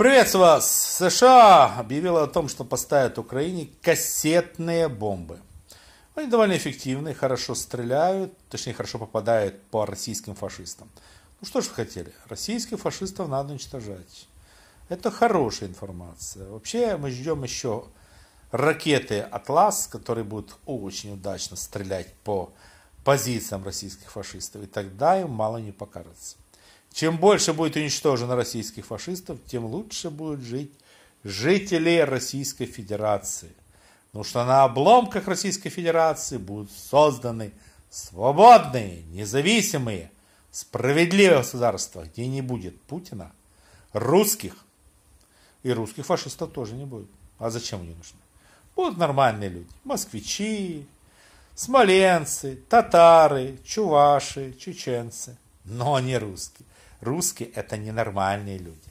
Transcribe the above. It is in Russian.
Приветствую вас! США объявила о том, что поставят Украине кассетные бомбы. Они довольно эффективны, хорошо стреляют, точнее хорошо попадают по российским фашистам. Ну что ж вы хотели, российских фашистов надо уничтожать. Это хорошая информация. Вообще мы ждем еще ракеты «Атлас», которые будут очень удачно стрелять по позициям российских фашистов. И тогда им мало не покажется. Чем больше будет уничтожено российских фашистов, тем лучше будут жить жители Российской Федерации. Потому что на обломках Российской Федерации будут созданы свободные, независимые, справедливые государства, где не будет Путина, русских, и русских фашистов тоже не будет. А зачем они нужны? Будут нормальные люди. Москвичи, смоленцы, татары, чуваши, чеченцы – но не русские. Русские – это ненормальные люди.